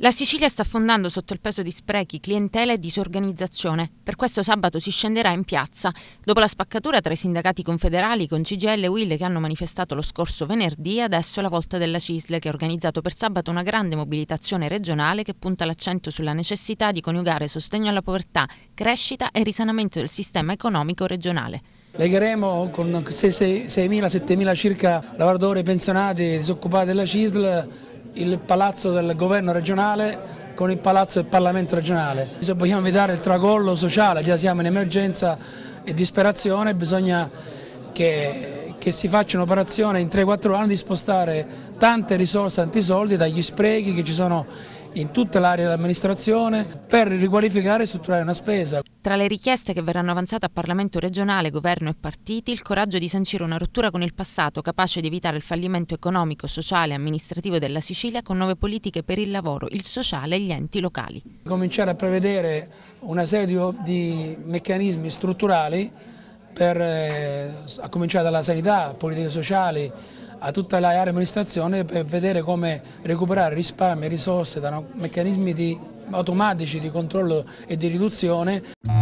La Sicilia sta affondando sotto il peso di sprechi, clientela e disorganizzazione. Per questo sabato si scenderà in piazza. Dopo la spaccatura tra i sindacati confederali con CGL e Will che hanno manifestato lo scorso venerdì, adesso è la volta della CISL che ha organizzato per sabato una grande mobilitazione regionale che punta l'accento sulla necessità di coniugare sostegno alla povertà, crescita e risanamento del sistema economico regionale. Legheremo con 6.000-7.000 circa lavoratori pensionati e disoccupati della CISL il palazzo del governo regionale con il palazzo del Parlamento regionale. Se vogliamo evitare il tracollo sociale, già siamo in emergenza e disperazione, bisogna che, che si faccia un'operazione in 3-4 anni di spostare tante risorse, tanti soldi dagli sprechi che ci sono in tutta l'area dell'amministrazione per riqualificare e strutturare una spesa. Tra le richieste che verranno avanzate a Parlamento regionale, governo e partiti, il coraggio di sancire una rottura con il passato capace di evitare il fallimento economico, sociale e amministrativo della Sicilia con nuove politiche per il lavoro, il sociale e gli enti locali. Cominciare a prevedere una serie di, di meccanismi strutturali per, eh, a cominciare dalla sanità, politiche sociali, a tutta l'area amministrazione per vedere come recuperare risparmi e risorse da meccanismi di, automatici di controllo e di riduzione.